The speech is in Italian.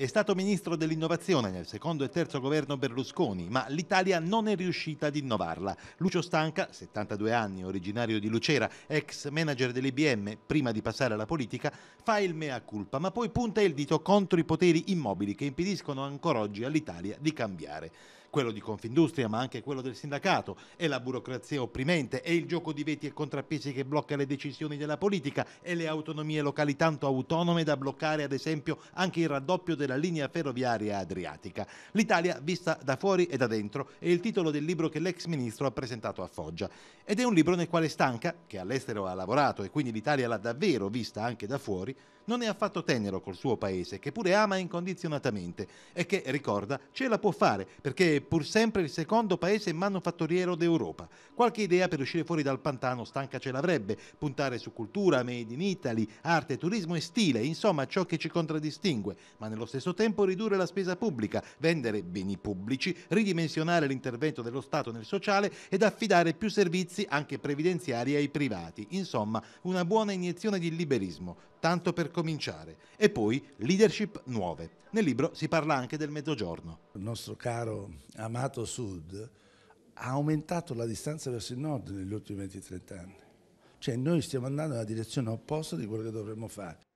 È stato ministro dell'innovazione nel secondo e terzo governo Berlusconi, ma l'Italia non è riuscita ad innovarla. Lucio Stanca, 72 anni, originario di Lucera, ex manager dell'IBM, prima di passare alla politica, fa il mea culpa, ma poi punta il dito contro i poteri immobili che impediscono ancora oggi all'Italia di cambiare quello di Confindustria ma anche quello del sindacato, è la burocrazia opprimente, è il gioco di veti e contrappesi che blocca le decisioni della politica e le autonomie locali tanto autonome da bloccare ad esempio anche il raddoppio della linea ferroviaria adriatica. L'Italia vista da fuori e da dentro è il titolo del libro che l'ex ministro ha presentato a Foggia ed è un libro nel quale Stanca, che all'estero ha lavorato e quindi l'Italia l'ha davvero vista anche da fuori, non è affatto tenero col suo paese che pure ama incondizionatamente e che, ricorda, ce la può fare perché è pur sempre il secondo paese manufatturiero d'Europa. Qualche idea per uscire fuori dal pantano stanca ce l'avrebbe, puntare su cultura, made in Italy, arte, turismo e stile, insomma ciò che ci contraddistingue, ma nello stesso tempo ridurre la spesa pubblica, vendere beni pubblici, ridimensionare l'intervento dello Stato nel sociale ed affidare più servizi anche previdenziari ai privati. Insomma, una buona iniezione di liberismo, tanto per cominciare. E poi leadership nuove. Nel libro si parla anche del mezzogiorno il nostro caro amato Sud, ha aumentato la distanza verso il nord negli ultimi 20-30 anni. Cioè noi stiamo andando nella direzione opposta di quello che dovremmo fare.